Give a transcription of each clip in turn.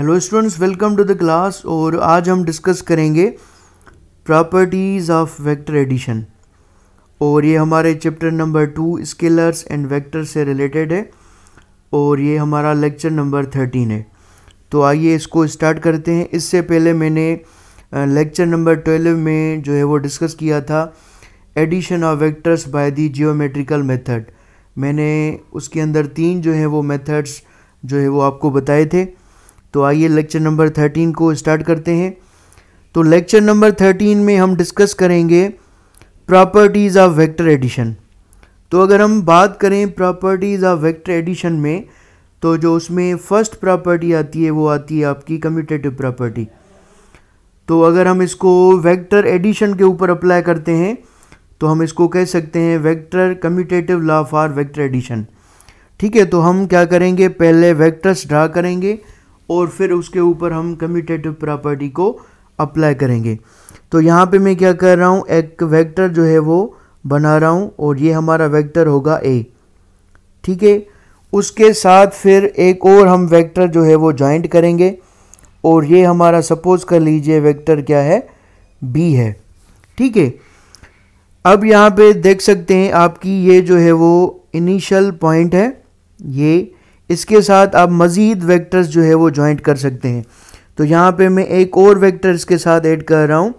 hello students welcome to the class और आज हम डिस्कस करेंगे प्रॉपर्टीज़ ऑफ वेक्टर एडिशन और ये हमारे chapter number two scalars and vector से रिलेटेड है और ये हमारा लेक्चर नंबर थर्टीन है तो आइए इसको स्टार्ट करते हैं इससे पहले मैंने लेक्चर नंबर ट्वेल्व में जो है वो डिस्कस किया था addition of vectors by the geometrical method मैंने उसके अंदर तीन जो है वो मेथड्स जो है वो आपको बताए थे तो आइए लेक्चर नंबर थर्टीन को स्टार्ट करते हैं तो लेक्चर नंबर थर्टीन में हम डिस्कस करेंगे प्रॉपर्टीज़ ऑफ वेक्टर एडिशन तो अगर हम बात करें प्रॉपर्टीज़ ऑफ वेक्टर एडिशन में तो जो उसमें फर्स्ट प्रॉपर्टी आती है वो आती है आपकी कम्यूटेटिव प्रॉपर्टी तो अगर हम इसको वेक्टर एडिशन के ऊपर अप्लाई करते हैं तो हम इसको कह सकते हैं vector commutative law for vector addition ठीक है तो हम क्या करेंगे पहले वेक्टर्स ड्रा करेंगे और फिर उसके ऊपर हम कम्यूटेटिव प्रॉपर्टी को अप्लाई करेंगे तो यहाँ पे मैं क्या कर रहा हूँ एक वेक्टर जो है वो बना रहा हूँ और ये हमारा वेक्टर होगा ए ठीक है उसके साथ फिर एक और हम वेक्टर जो है वो जॉइंट करेंगे और ये हमारा सपोज कर लीजिए वेक्टर क्या है बी है ठीक है अब यहाँ पे देख सकते हैं आपकी ये जो है वो इनिशियल पॉइंट है ये इसके साथ आप मज़ीद वेक्टर्स जो है वो जॉइंट कर सकते हैं तो यहाँ पे मैं एक और वेक्टर इसके साथ ऐड कर रहा हूँ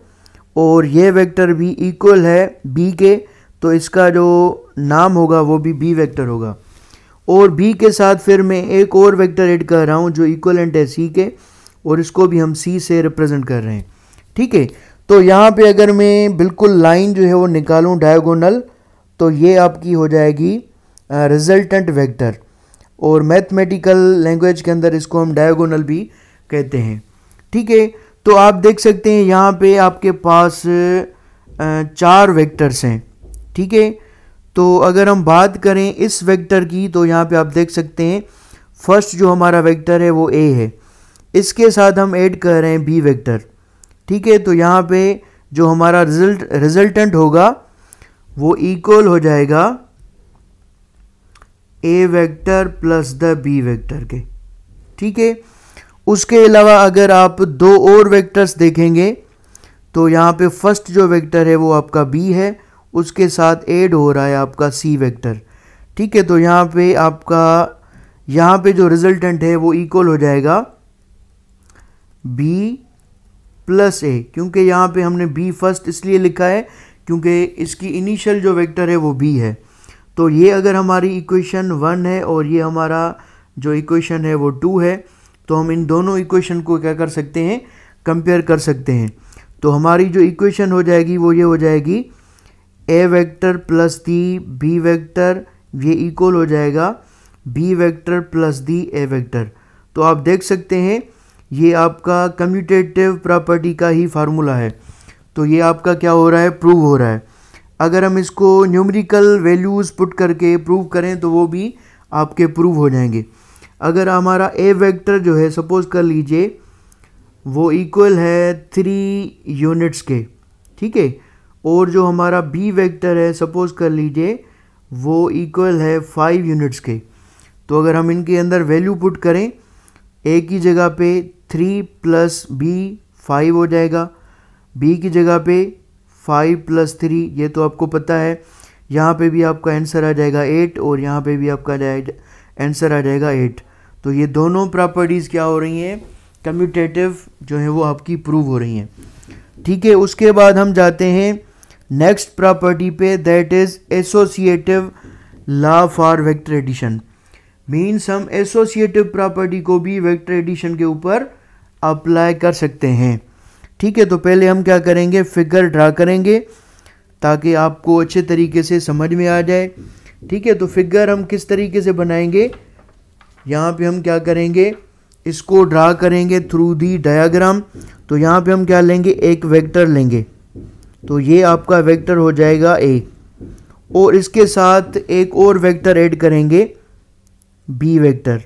और ये वेक्टर भी इक्वल है बी के तो इसका जो नाम होगा वो भी बी वेक्टर होगा और बी के साथ फिर मैं एक और वेक्टर ऐड कर रहा हूँ जो इक्वलेंट है सी के और इसको भी हम सी से रिप्रेजेंट कर रहे हैं ठीक है तो यहाँ पर अगर मैं बिल्कुल लाइन जो है वो निकालूँ डायगोनल तो ये आपकी हो जाएगी रिजल्टेंट वेक्टर और मैथमेटिकल लैंग्वेज के अंदर इसको हम डायगोनल भी कहते हैं ठीक है तो आप देख सकते हैं यहाँ पे आपके पास चार वेक्टर्स हैं ठीक है तो अगर हम बात करें इस वेक्टर की तो यहाँ पे आप देख सकते हैं फर्स्ट जो हमारा वेक्टर है वो ए है इसके साथ हम ऐड कर रहे हैं बी वेक्टर ठीक है तो यहाँ पे जो हमारा रिजल्ट रिजल्टेंट होगा वो इक्वल हो जाएगा A vector plus the B vector के ठीक है उसके अलावा अगर आप दो और वेक्टर्स देखेंगे तो यहाँ पे फर्स्ट जो वेक्टर है वो आपका बी है उसके साथ एड हो रहा है आपका सी वेक्टर ठीक है तो यहाँ पे आपका यहाँ पे जो रिजल्टेंट है वो इक्वल हो जाएगा बी प्लस ए क्योंकि यहाँ पे हमने बी फर्स्ट इसलिए लिखा है क्योंकि इसकी इनिशियल जो वेक्टर है वो बी है तो ये अगर हमारी इक्वेशन वन है और ये हमारा जो इक्वेशन है वो टू है तो हम इन दोनों इक्वेशन को क्या कर सकते हैं कंपेयर कर सकते हैं तो हमारी जो इक्वेशन हो जाएगी वो ये हो जाएगी A vector plus the B vector ये इक्वल हो जाएगा B vector plus the A vector तो आप देख सकते हैं ये आपका कम्यूटेटिव प्रॉपर्टी का ही फार्मूला है तो ये आपका क्या हो रहा है प्रूव हो रहा है अगर हम इसको न्यूमरिकल वैल्यूज़ पुट करके प्रूव करें तो वो भी आपके प्रूव हो जाएंगे अगर हमारा ए वेक्टर जो है सपोज कर लीजिए वो इक्वल है थ्री यूनिट्स के ठीक है और जो हमारा बी वेक्टर है सपोज कर लीजिए वो इक्वल है फाइव यूनिट्स के तो अगर हम इनके अंदर वैल्यू पुट करें ए की जगह पे थ्री प्लस बी फाइव हो जाएगा बी की जगह पे फाइव प्लस थ्री ये तो आपको पता है यहाँ पे भी आपका आंसर आ जाएगा एट और यहाँ पे भी आपका आंसर आ जाएगा एट तो ये दोनों प्रॉपर्टीज़ क्या हो रही हैं कम्यूटेटिव जो है वो आपकी प्रूव हो रही हैं ठीक है उसके बाद हम जाते हैं नेक्स्ट प्रॉपर्टी पे that is associative law for vector addition means हम एसोसिएटिव प्रॉपर्टी को भी वेक्टर एडिशन के ऊपर अप्लाई कर सकते हैं ठीक है तो पहले हम क्या करेंगे फिगर ड्रा करेंगे ताकि आपको अच्छे तरीके से समझ में आ जाए ठीक है तो फिगर हम किस तरीके से बनाएंगे यहाँ पे हम क्या करेंगे इसको ड्रा करेंगे थ्रू दी डायाग्राम तो यहाँ पे हम क्या लेंगे एक वेक्टर लेंगे तो ये आपका वेक्टर हो जाएगा ए और इसके साथ एक और वेक्टर ऐड करेंगे बी वेक्टर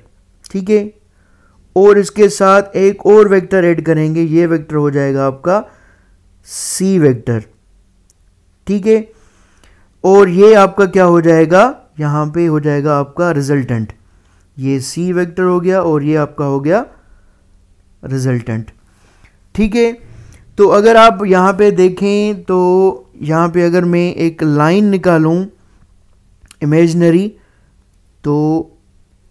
ठीक है और इसके साथ एक और वेक्टर ऐड करेंगे ये वेक्टर हो जाएगा आपका सी वेक्टर ठीक है और ये आपका क्या हो जाएगा यहाँ पे हो जाएगा आपका रिजल्टेंट ये सी वेक्टर हो गया और ये आपका हो गया रिजल्टेंट ठीक है तो अगर आप यहाँ पे देखें तो यहाँ पे अगर मैं एक लाइन निकालूं इमेजनरी तो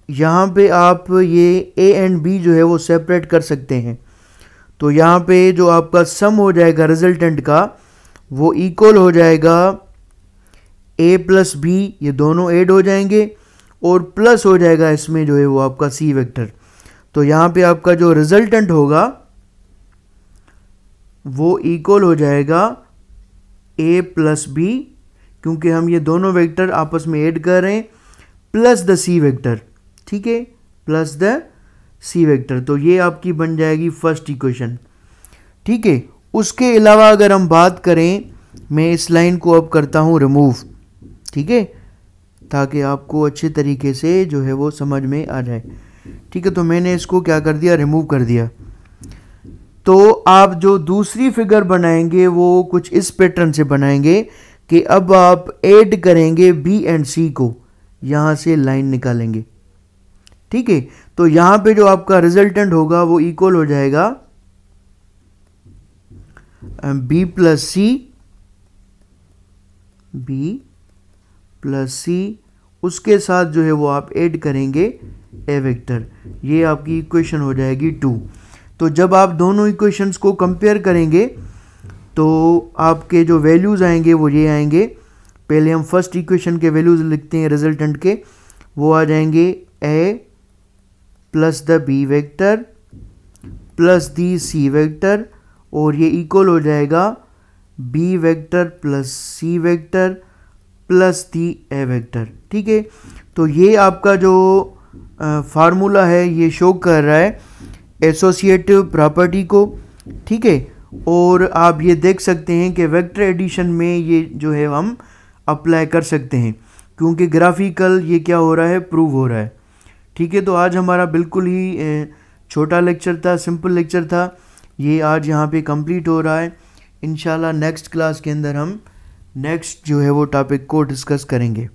यहाँ पे आप ये ए एंड बी जो है वो सेपरेट कर सकते हैं तो यहाँ पे जो आपका सम हो जाएगा रिजल्टेंट का वो इक्वल हो जाएगा ए प्लस बी ये दोनों ऐड हो जाएंगे और प्लस हो जाएगा इसमें जो है वो आपका सी वेक्टर तो यहाँ पे आपका जो रिजल्टेंट होगा वो इक्वल हो जाएगा ए प्लस बी क्योंकि हम ये दोनों वेक्टर आपस में ऐड कर रहे हैं प्लस द सी वेक्टर ठीक है प्लस द सी वेक्टर तो ये आपकी बन जाएगी फर्स्ट इक्वेशन ठीक है उसके अलावा अगर हम बात करें मैं इस लाइन को अब करता हूँ रिमूव ठीक है ताकि आपको अच्छे तरीके से जो है वो समझ में आ जाए ठीक है तो मैंने इसको क्या कर दिया रिमूव कर दिया तो आप जो दूसरी फिगर बनाएंगे वो कुछ इस पैटर्न से बनाएंगे कि अब आप ऐड करेंगे बी एंड सी को यहाँ से लाइन निकालेंगे ठीक है तो यहां पे जो आपका रिजल्टेंट होगा वो इक्वल हो जाएगा B plus C B plus C उसके साथ जो है वो आप ऐड करेंगे ए वेक्टर ये आपकी इक्वेशन हो जाएगी टू तो जब आप दोनों इक्वेशंस को कंपेयर करेंगे तो आपके जो वैल्यूज़ आएंगे वो ये आएंगे पहले हम फर्स्ट इक्वेशन के वैल्यूज़ लिखते हैं रिजल्टेंट के वो आ जाएंगे A plus the B vector plus the C vector और ये इक्वल हो जाएगा B vector plus C vector plus the A vector ठीक है तो ये आपका जो फार्मूला है ये शो कर रहा है एसोसिएटिव प्रॉपर्टी को ठीक है और आप ये देख सकते हैं कि वेक्टर एडिशन में ये जो है हम अप्लाई कर सकते हैं क्योंकि ग्राफिकल ये क्या हो रहा है प्रूव हो रहा है ठीक है तो आज हमारा बिल्कुल ही छोटा लेक्चर था सिंपल लेक्चर था ये आज यहाँ पे कंप्लीट हो रहा है इनशाला नेक्स्ट क्लास के अंदर हम नेक्स्ट जो है वो टॉपिक को डिस्कस करेंगे